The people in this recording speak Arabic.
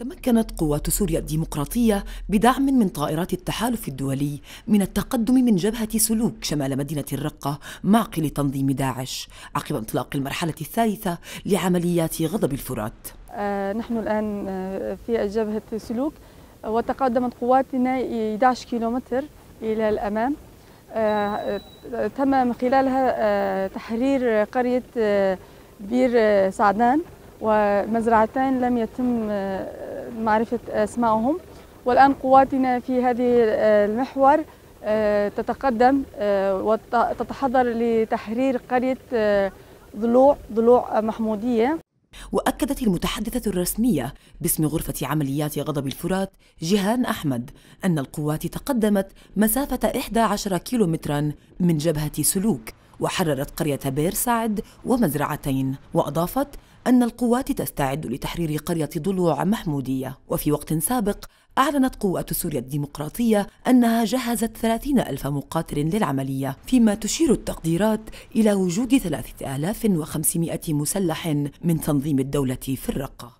تمكنت قوات سوريا الديمقراطية بدعم من طائرات التحالف الدولي من التقدم من جبهة سلوك شمال مدينة الرقة معقل تنظيم داعش عقب انطلاق المرحلة الثالثة لعمليات غضب الفرات آه نحن الآن آه، في جبهة سلوك وتقدمت قواتنا 11 كيلومتر إلى الأمام آه،, آه تم من خلالها آه تحرير قرية آه، بير سعدان ومزرعتين لم يتم معرفة أسمائهم والآن قواتنا في هذه آه، المحور آه، تتقدم آه، وتتحضر لتحرير قرية ضلوع ضلوع محمودية وأكدت المتحدثة الرسمية باسم غرفة عمليات غضب الفرات جيهان أحمد أن القوات تقدمت مسافة 11 كيلومترا من جبهة سلوك وحررت قرية بير سعد ومزرعتين وأضافت أن القوات تستعد لتحرير قرية ضلوع محمودية وفي وقت سابق أعلنت قوات سوريا الديمقراطية أنها جهزت 30 ألف مقاتل للعملية فيما تشير التقديرات إلى وجود 3500 مسلح من تنظيم الدولة في الرقة